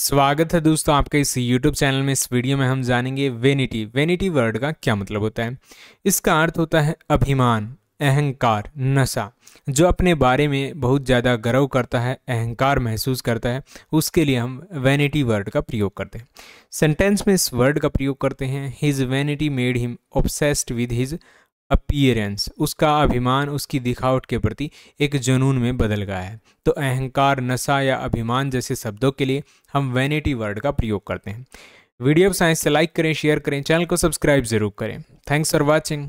स्वागत है दोस्तों आपके इस YouTube चैनल में इस वीडियो में हम जानेंगे वेनिटी वेनिटी वर्ड का क्या मतलब होता है इसका अर्थ होता है अभिमान अहंकार नशा जो अपने बारे में बहुत ज़्यादा गर्व करता है अहंकार महसूस करता है उसके लिए हम वैनिटी वर्ड का प्रयोग करते हैं सेंटेंस में इस वर्ड का प्रयोग करते हैं his vanity made him obsessed with his appearance उसका अभिमान उसकी दिखावट के प्रति एक जुनून में बदल गया है तो अहंकार नशा या अभिमान जैसे शब्दों के लिए हम वैनिटी वर्ड का प्रयोग करते हैं वीडियो साइंस से लाइक करें शेयर करें चैनल को सब्सक्राइब जरूर करें थैंक्स फॉर वॉचिंग